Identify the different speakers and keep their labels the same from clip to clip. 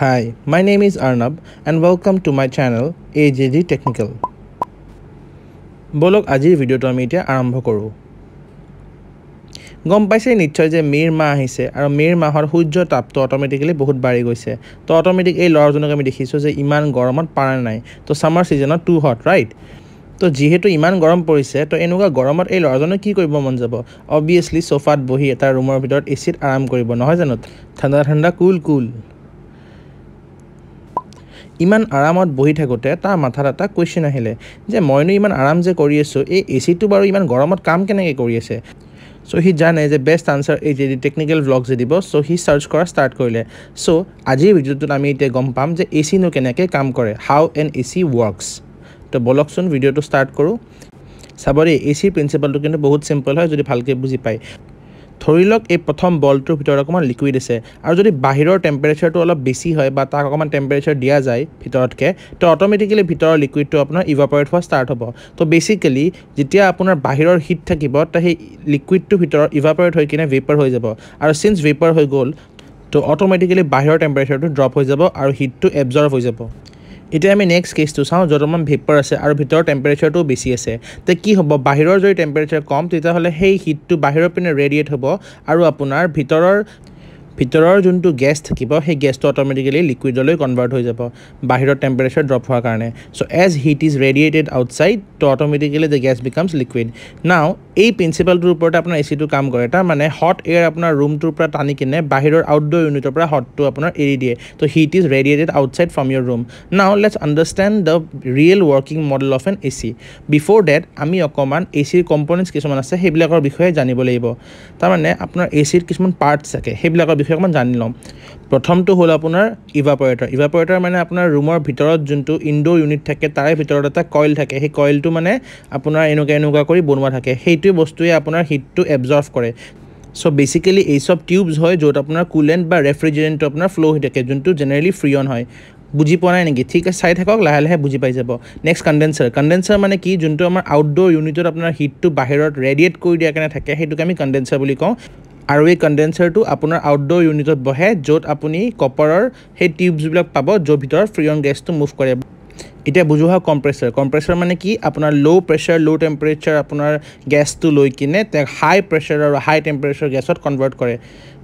Speaker 1: Hi, my name is Arnab and welcome to my channel AJD Technical. Bolok ajir video to amitya arambho koru. গম পাইছে নিশ্চয় যে মেৰ মাহ আহিছে আৰু মেৰ মাহৰ সূৰ্য তাপটো অট'মেটিকেলি বহুত বাঢ়ি গৈছে তো অট'মেটিক এই ল'ৰাজনক আমি দেখিছোঁ যে ইমান গৰমত পাৰা নাই তো ছামাৰ ছিজনত টু হট ৰাইট তো যিহেতু ইমান গৰম পৰিছে তো এনেকুৱা গৰমত এই ল'ৰাজনে কি কৰিব মন যাব অবভিয়াছলি চ'ফাত বহি এটা ৰুমৰ ভিতৰত এ চিত আৰাম কৰিব নহয় জানো ঠাণ্ডা ঠাণ্ডা কুল কুল ইমান আৰামত বহি থাকোঁতে তাৰ মাথাত এটা কুৱেশ্যন আহিলে যে মইনো ইমান আৰাম যে কৰি আছোঁ এই এ চিটো বাৰু ইমান গৰমত কাম কেনেকৈ কৰি আছে চ' সি জানে যে বেষ্ট আনচাৰ এই যদি টেকনিকেল ব্লগ যে দিব চ' সি চাৰ্চ কৰা ষ্টাৰ্ট কৰিলে চ' আজিৰ ভিডিঅ'টোত আমি এতিয়া গম পাম যে এ চিনো কেনেকৈ কাম কৰে how an A C works ত' বলকচোন ভিডিঅ'টো ষ্টাৰ্ট কৰোঁ চাব দেই এ চিৰ প্ৰিন্সিপালটো কিন্তু বহুত চিম্পল হয় যদি ভালকৈ বুজি পায় ধৰি লওক এই প্ৰথম বলটোৰ ভিতৰত অকণমান লিকুইড আছে আৰু যদি বাহিৰৰ টেম্পেৰেচাৰটো অলপ বেছি হয় বা তাক অকণমান টেম্পেৰেচাৰ দিয়া যায় ভিতৰতকৈ তো অট'মেটিকেলি ভিতৰৰ লিকুইডটো আপোনাৰ ইভাপৰেট হোৱা ষ্টাৰ্ট হ'ব তো বেচিকেলি যেতিয়া আপোনাৰ বাহিৰৰ হিট থাকিব তো সেই লিকুইডটোৰ ভিতৰত ইভাপৰেট হৈ কিনে ভেপাৰ হৈ যাব আৰু চিন্স ভেপাৰ হৈ গ'ল তো অট'মেটিকেলি বাহিৰৰ টেম্পেৰেচাৰটো ড্ৰপ হৈ যাব আৰু হিটটো এবজৰ্ভ হৈ যাব এতিয়া আমি নেক্সট কেছটো চাওঁ য'ত অলপমান ভেপাৰ আছে আৰু ভিতৰৰ টেম্পাৰেচাৰটো বেছি আছে তে কি হ'ব বাহিৰৰ যদি টেম্পাৰেচাৰ কম তেতিয়াহ'লে সেই হিটটো বাহিৰৰ পিনে ৰেডিয়েট হ'ব আৰু আপোনাৰ ভিতৰৰ ভিতৰৰ যোনটো গেছ থাকিব সেই গেছটো অট'মেটিকেলি লিকুইডলৈ কনভাৰ্ট হৈ যাব বাহিৰৰ টেম্পাৰেচাৰ ড্ৰপ হোৱাৰ কাৰণে so' as heat is radiated outside ত' automatically the gas becomes liquid now এই প্ৰিন্সিপালটোৰ ওপৰতে আপোনাৰ এ চিটো কাম কৰে তাৰমানে হট এয়াৰ আপোনাৰ ৰুমটোৰ পৰা টানি কিনে বাহিৰৰ আউটড'ৰ ইউনিটৰ পৰা হটটো আপোনাৰ এৰি দিয়ে ত' heat is radiated outside from your room now let's understand the real working model of an A C before that আমি অকণমান এ চিৰ কম্পনেণ্টছ কিছুমান আছে সেইবিলাকৰ বিষয়ে জানিব লাগিব তাৰমানে আপোনাৰ এ চিৰ কিছুমান পাৰ্টছ থাকে সেইবিলাকৰ বিষয়ে অকণমান জানি ল'ম প্ৰথমটো হ'ল আপোনাৰ ইভাপৰেটৰ ইভাপৰেটৰ মানে আপোনাৰ ৰুমৰ ভিতৰত যোনটো ইনড'ৰ ইউনিট থাকে তাৰে ভিতৰত এটা কইল থাকে সেই কইলটো মানে আপোনাৰ এনেকুৱা এনেকুৱা কৰি বনোৱা থাকে সেই সেইটো বস্তুৱে আপোনাৰ হিটটো এবজৰ্ভ কৰে চ' বেচিকেলি চব টিউবছ হয় য'ত আপোনাৰ কুলেণ্ট বা ৰেফ্ৰিজাৰেণ্টটো আপোনাৰ ফ্ল' হৈ থাকে যোনটো জেনেৰেলি ফ্ৰী অন হয় বুজি পোৱা নাই নেকি ঠিক আছে চাই থাকক লাহে লাহে বুজি পাই যাব নেক্সট কণ্ডেঞ্চাৰ কণ্ডেঞ্চাৰ মানে কি যোনটো আমাৰ আউটড'ৰ ইউনিটত আপোনাৰ হিটটো বাহিৰত ৰেডিয়েট কৰি দিয়াৰ কাৰণে থাকে সেইটোকে আমি কণ্ডেঞ্চাৰ বুলি কওঁ আৰু এই কণ্ডেঞ্চাৰটো আপোনাৰ আউটড'ৰ ইউনিটত বহে য'ত আপুনি কপাৰৰ সেই টিউবছবিলাক পাব য'ৰ ভিতৰত ফ্ৰী অন গেছটো মুভ কৰে এতিয়া বুজো হয় কম্প্ৰেছাৰ কম্প্ৰেছাৰ মানে কি আপোনাৰ ল' প্ৰেছাৰ ল' টেম্পাৰেচাৰ আপোনাৰ গেছটো লৈ কিনে তেওঁক হাই প্ৰেছাৰ আৰু হাই টেম্পাৰেচাৰ গেছত কনভাৰ্ট কৰে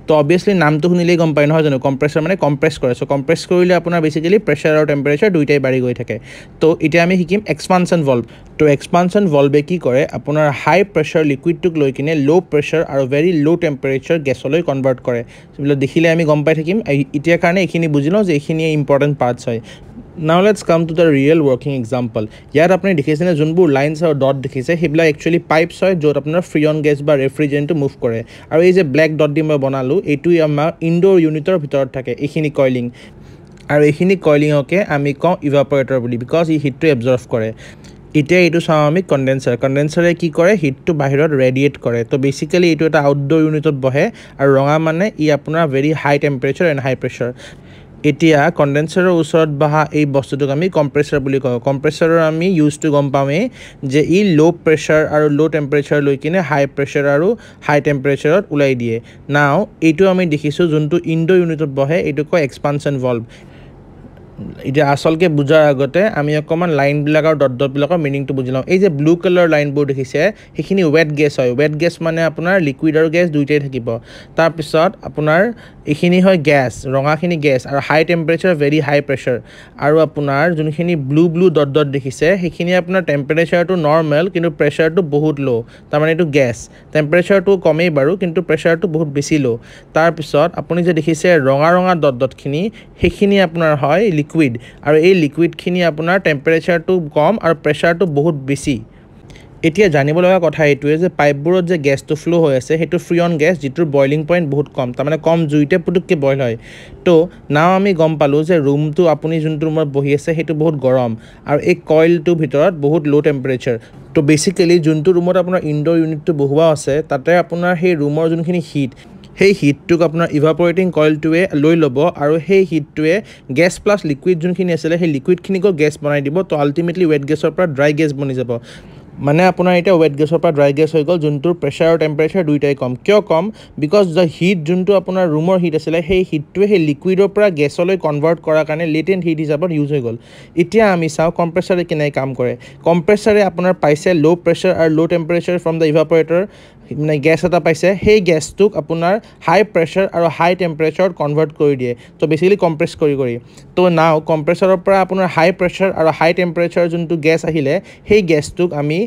Speaker 1: তো অবিয়াছলি নামটো শুনিলেই গম পায় নহয় জানো কম্প্ৰেছাৰ মানে কম্প্ৰেছ কৰে চ' কম্প্ৰেছ কৰিলে আপোনাৰ বেছিকেলি প্ৰেছাৰ আৰু টেম্পাৰেচাৰ দুইটাই বাঢ়ি গৈ থাকে তো এতিয়া আমি শিকিম এক্সপানশ্যন ভল্ভ তো এক্সপানশ্যন ভল্ভে কি কৰে আপোনাৰ হাই প্ৰেছাৰ লিকুইডটোক লৈ কিনে ল' প্ৰেছাৰ আৰু ভেৰি ল' টেম্পাৰেচাৰ গেছলৈ কনভাৰ্ট কৰে সেইবিলাক দেখিলে আমি গম পাই থাকিম এতিয়াৰ কাৰণে এইখিনি বুজি লওঁ যে এইখিনিয়ে ইম্পৰ্টেণ্ট পাৰ্টছ হয় now let's come to the real working example ইয়াত আপুনি দেখিছেনে যোনবোৰ লাইনছ আৰু ডট দেখিছে সেইবিলাক একচুৱেলি পাইপছ হয় য'ত আপোনাৰ ফ্ৰী অন গেছ বা ৰেফ্ৰিজাৰেণ্টটো মুভ কৰে আৰু এই যে ব্লেক ডট দি মই বনালোঁ এইটোৱে আমাৰ ইনড'ৰ ইউনিটৰ ভিতৰত থাকে এইখিনি কইলিং আৰু এইখিনি কইলিঙকে আমি কওঁ ইভাপৰেটৰ বুলি বিকজ ই হিটটো এবজৰ্ভ কৰে এতিয়া এইটো চাওঁ আমি কণ্ডেনচাৰ কণ্ডেনচাৰে কি কৰে হিটটো বাহিৰত ৰেডিয়েট কৰে ত' বেচিকেলি এইটো এটা আউটডোৰ ইউনিটত বহে আৰু ৰঙা মানে ই আপোনাৰ very high temperature and high pressure এতিয়া কনডেন্সাৰৰ ওচৰত বহা এই বস্তুটোক আমি কম্প্ৰেছাৰ বুলি কওঁ কম্প্ৰেছাৰৰ আমি ইউজটো গম পামেই যে ই ল' প্ৰেছাৰ আৰু ল' টেম্পাৰেচাৰ লৈ কিনে হাই প্ৰেছাৰ আৰু হাই টেম্পাৰেচাৰত ওলাই দিয়ে নাও এইটো আমি দেখিছোঁ যোনটো ইণ্ড' ইউনিটত বহে এইটো কয় এক্সপানশ্যন ভল্ভ এতিয়া আচলকৈ বুজাৰ আগতে আমি অকণমান লাইনবিলাক আৰু ডটবিলাকৰ মিনিংটো বুজি লওঁ এই যে ব্লু কালাৰ লাইনবোৰ দেখিছে সেইখিনি ৱেট গেছ হয় ৱেট গেছ মানে আপোনাৰ লিকুইড আৰু গেছ দুইটাই থাকিব তাৰপিছত আপোনাৰ এইখিনি হয় গেছ ৰঙাখিনি গেছ আৰু high temperature very high pressure আৰু আপোনাৰ যোনখিনি ব্লু ব্লু ডট ডট দেখিছে সেইখিনি আপোনাৰ টেম্পাৰেচাৰটো নৰ্মেল কিন্তু প্ৰেছাৰটো বহুত ল' তাৰমানে এইটো গেছ টেম্পাৰেচাৰটো কমেই বাৰু কিন্তু প্ৰেছাৰটো বহুত বেছি ল' তাৰপিছত আপুনি যে দেখিছে ৰঙা ৰঙা ডট ডটখিনি সেইখিনি আপোনাৰ হয় লিকুইড আৰু এই লিকুইডখিনি আপোনাৰ টেম্পাৰেচাৰটো কম আৰু প্ৰেচাৰটো বহুত বেছি এতিয়া জানিব লগা কথা এইটোৱে যে পাইপবোৰত যে গেছটো ফ্ল' হৈ আছে সেইটো ফ্ৰী অন গেছ যিটোৰ বইলিং পইণ্ট বহুত কম তাৰমানে কম জুইতে পুটুককৈ বইল হয় তো নাও আমি গম পালোঁ যে ৰুমটো আপুনি যোনটো ৰুমত বহি আছে সেইটো বহুত গৰম আৰু এই কইলটোৰ ভিতৰত বহুত ল' টেম্পাৰেচাৰ তো বেচিকেলি যোনটো ৰুমত আপোনাৰ ইনড'ৰ ইউনিটটো বহুৱা আছে তাতে আপোনাৰ সেই ৰুমৰ যোনখিনি হিট সেই হিটটোক আপোনাৰ ইভাপৰেটিং কইলটোৱে লৈ ল'ব আৰু সেই হিটটোৱে গেছ প্লাছ লিকুইড যোনখিনি আছিলে সেই লিকুইডখিনিকো গেছ বনাই দিব তো আল্টিমেটলি ৱেট গেছৰ পৰা ড্ৰাই গেছ বনি যাব মানে আপোনাৰ এতিয়া ৱেট গেছৰ পৰা ড্ৰাই গেছ হৈ গ'ল যোনটোৰ প্ৰেছাৰ আৰু টেম্পাৰেচাৰ দুয়োটাই কম কিয় কম বিকজ দ্য হিট যোনটো আপোনাৰ ৰুমৰ হিট আছিলে সেই হিটটোৱে সেই লিকুইডৰ পৰা গেছলৈ কনভাৰ্ট কৰাৰ কাৰণে লেট লেটেণ্ট হিট হিচাপত ইউজ হৈ গ'ল এতিয়া আমি চাওঁ কম্প্ৰেছাৰে কেনেকৈ কাম কৰে কম্প্ৰেছাৰে আপোনাৰ পাইছে ল' প্ৰেছাৰ আৰু ল' টেম্পাৰেচাৰ ফ্ৰম দ্য ইভাপৰেটৰ মানে গেছ এটা পাইছে সেই গেছটোক আপোনাৰ হাই প্ৰেছাৰ আৰু হাই টেম্পাৰেচাৰত কনভাৰ্ট কৰি দিয়ে তো বেছিকেলি কম্প্ৰেছ কৰি কৰি তো নাও কম্প্ৰেছাৰৰ পৰা আপোনাৰ হাই প্ৰেছাৰ আৰু হাই টেম্পাৰেচাৰ যোনটো গেছ আহিলে সেই গেছটোক আমি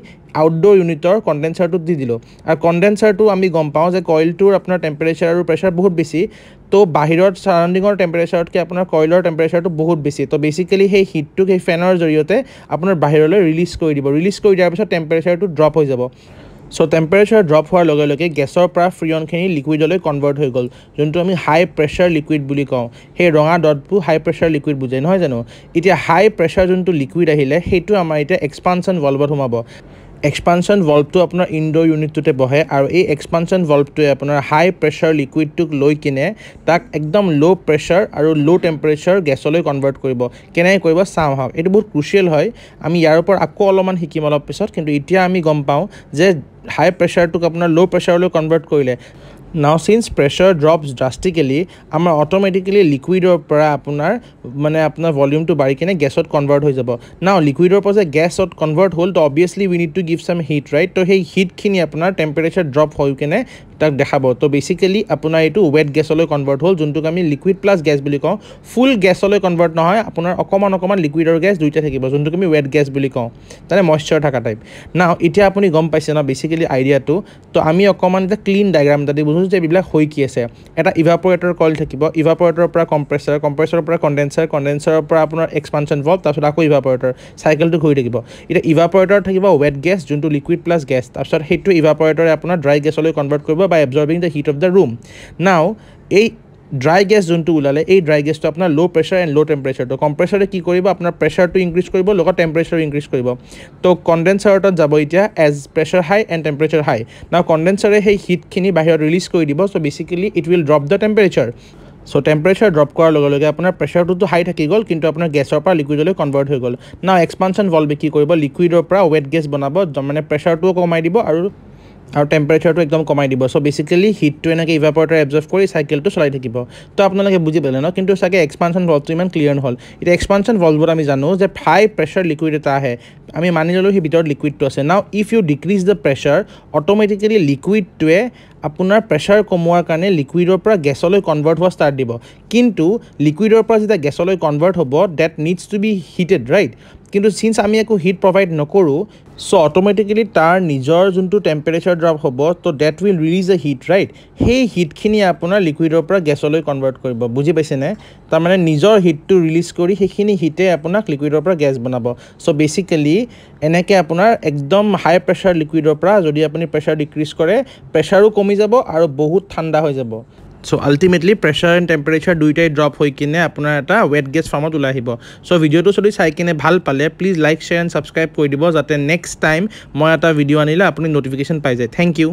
Speaker 1: আউটডোৰ ইউনিটৰ কণ্ডেঞ্চাৰটোত দি দিলোঁ আৰু কণ্ডেঞ্চাৰটো আমি গম পাওঁ যে কইলটোৰ আপোনাৰ টেম্পাৰেচাৰ আৰু প্ৰেছাৰ বহুত বেছি তো বাহিৰত ছাৰাউণ্ডিঙৰ টেম্পাৰেচাৰতকৈ আপোনাৰ কইলৰ টেম্পাৰেচাৰটো বহুত বেছি তো বেছিকেলি সেই হিটটোক সেই ফেনৰ জৰিয়তে আপোনাৰ বাহিৰলৈ ৰিলিজ কৰি দিব ৰিলিজ কৰি দিয়াৰ পিছত টেম্পাৰেচাৰটো ড্ৰপ হৈ যাব চ' টেম্পাৰেচাৰ ড্ৰপ হোৱাৰ লগে লগে গেছৰ পৰা ফ্ৰিয়নখিনি লিকুইডলৈ কনভাৰ্ট হৈ গ'ল যোনটো আমি হাই প্ৰেছাৰ লিকুইড বুলি কওঁ সেই ৰঙা ডটবোৰ হাই প্ৰেছাৰ লিকুইড বুজে নহয় জানো এতিয়া হাই প্ৰেছাৰ যোনটো লিকুইড আহিলে সেইটো আমাৰ এতিয়া এক্সপানশ্যন ভল্ভত সোমাব এক্সপানশ্যন ভল্ভটো আপোনাৰ ইনড'ৰ ইউনিটটোতে বহে আৰু এই এক্সপানশ্যন ভল্ভটোৱে আপোনাৰ হাই প্ৰেছাৰ লিকুইডটোক লৈ কিনে তাক একদম ল' প্ৰেছাৰ আৰু ল' টেম্পাৰেচাৰ গেছলৈ কনভাৰ্ট কৰিব কেনেকৈ কৰিব চাওঁ আহক এইটো বহুত ক্ৰুচিয়েল হয় আমি ইয়াৰ ওপৰত আকৌ অলপমান শিকিম অলপ পিছত কিন্তু এতিয়া আমি গম পাওঁ যে হাই প্ৰেছাৰটোক আপোনাৰ ল' প্ৰেছাৰলৈ কনভাৰ্ট কৰিলে নাও চিন্স প্ৰেছাৰ ড্ৰপ ড্ৰাষ্টিকেলি আমাৰ অট'মেটিকেলি লিকুইডৰ পৰা আপোনাৰ মানে আপোনাৰ ভলিউমটো বাঢ়ি কিনে গেছত কনভাৰ্ট হৈ যাব নাও লিকুইডৰ পৰা যে গেছত কনভাৰ্ট হ'ল ত' obviously we need to give some heat right ত' সেই হিটখিনি আপোনাৰ টেম্পাৰেচাৰ ড্ৰপ হৈ কিনে তাক দেখাব ত' বেচিকেলি আপোনাৰ এইটো ৱেট গেছলৈ কনভাৰ্ট হ'ল যোনটোক আমি লিকুইড প্লাছ গেছ বুলি কওঁ ফুল গেছলৈ কনভাৰ্ট নহয় আপোনাৰ অকণমান অকণমান লিকুইড আৰু গেছ দুয়োটাই থাকিব যোনটোক আমি ৱেট গেছ বুলি কওঁ তাৰে মইশ্চাৰ থকা টাইপ নাও এতিয়া আপুনি গম পাইছে ন বেচিকেলি আইডিয়াটো ত' আমি অকণমান এটা ক্লিন ডায়েগ্ৰাম এটা দি বুজোঁ বুজোঁ যে এইবিলাক হৈ কি আছে এটা ইভাপৰেটৰ কইল থাকিব ইভাপৰেটৰ পৰা কম্প্ৰেছাৰ কম্প্ৰেছৰ পৰা কণ্ডেঞ্চাৰ কণ্ডেঞ্চাৰৰ পৰা আপোনাৰ এক্সপানশ্যন ভল্ভ তাৰপিছত আকৌ ইভাপৰেটৰ চাইকেলটো ঘূৰি থাকিব এতিয়া ইভাপৰেটৰ থাকিব ৱেট গেছ যোনটো লিকুইড প্লাছ গেছ তাৰপিছত সেইটো ইভাপৰেটৰে আপোনাৰ ড্ৰাই গেছলৈ কনভাৰ্ট কৰিব বা absorbing the heat of the room now এই ড্ৰাই গেছ যোনটো ওলালে এই ড্ৰাই গেছটো আপোনাৰ ল' প্ৰেছাৰ এণ্ড ল' টেম্পাৰেচাৰটো কম্প্ৰেচাৰে কি কৰিব আপোনাৰ প্ৰেছাৰটো ইনক্ৰিজ কৰিব লগত টেম্পাৰেচাৰো ইনক্ৰিজ কৰিব তো কণ্ডেনচাৰটত যাব এতিয়া as pressure high and temperature high now কণ্ডেনচাৰে সেই হিটখিনি বাহিৰত ৰিলিজ কৰি দিব so' basically it will drop the temperature so' temperature drop কৰাৰ লগে লগে আপোনাৰ প্ৰেছাৰটোতো হাই থাকি গ'ল কিন্তু আপোনাৰ গেছৰ পৰা লিকুইডলৈ কনভাৰ্ট হৈ গ'ল নাও এক্সপানশ্যন ভল্ভে কি কৰিব লিকুইডৰ পৰা ৱেট গেছ বনাব মানে প্ৰেছাৰটোও কমাই দিব আৰু আৰু টেম্পাৰেচাৰটো একদম কমাই দিব চ' বেচিকেলি হিটটো এনেকৈ ইভাপৰেটৰ এবজৰ্ভ কৰি চাইকেলটো চলাই থাকিব তো আপোনালোকে বুজি পালে ন কিন্তু চাগে এক্সপানশ্যন ভল্ভটো ইমান ক্লিয়াৰ নহ'ল এতিয়া এক্সপানশ্যন ভল্ভত আমি জানো যে হাই প্ৰেছাৰ লিকুইড এটা আহে আমি মানি ল'লোঁ সেই ভিতৰত লিকুইডটো আছে now if you decrease the pressure automatically লিকুইডটোৱে আপোনাৰ প্ৰেছাৰ কমোৱাৰ কাৰণে লিকুইডৰ পৰা গেছলৈ কনভাৰ্ট হোৱা ষ্টাৰ্ট দিব কিন্তু লিকুইডৰ পৰা যেতিয়া গেছলৈ কনভাৰ্ট হ'ব that needs to be heated right কিন্তু চিন্স আমি একো হিট প্ৰভাইড নকৰোঁ চ' অট'মেটিকেলি তাৰ নিজৰ যোনটো টেম্পেৰেচাৰ ড্ৰপ হ'ব তো that will release a heat right সেই হিটখিনি আপোনাৰ লিকুইডৰ পৰা গেছলৈ কনভাৰ্ট কৰিব বুজি পাইছেনে তাৰমানে নিজৰ হিটটো ৰিলিজ কৰি সেইখিনি হিটে আপোনাক লিকুইডৰ পৰা গেছ বনাব চ' বেচিকেলি এনেকৈ আপোনাৰ একদম হাই প্ৰেছাৰ লিকুইডৰ পৰা যদি আপুনি প্ৰেছাৰ ডিক্ৰিজ কৰে প্ৰেছাৰো কমি যাব আৰু বহুত ঠাণ্ডা হৈ যাব so ultimately pressure and temperature দুয়োটাই ড্ৰপ হৈ কিনে আপোনাৰ এটা ৱেট গেছ ফাৰ্মত ওলাই আহিব চ' ভিডিঅ'টো যদি চাই কিনে ভাল পালে please like share and subscribe কৰি দিব যাতে নেক্সট টাইম মই এটা ভিডিঅ' আনিলে আপুনি ন'টিফিকেশ্যন পাই যায় থেংক ইউ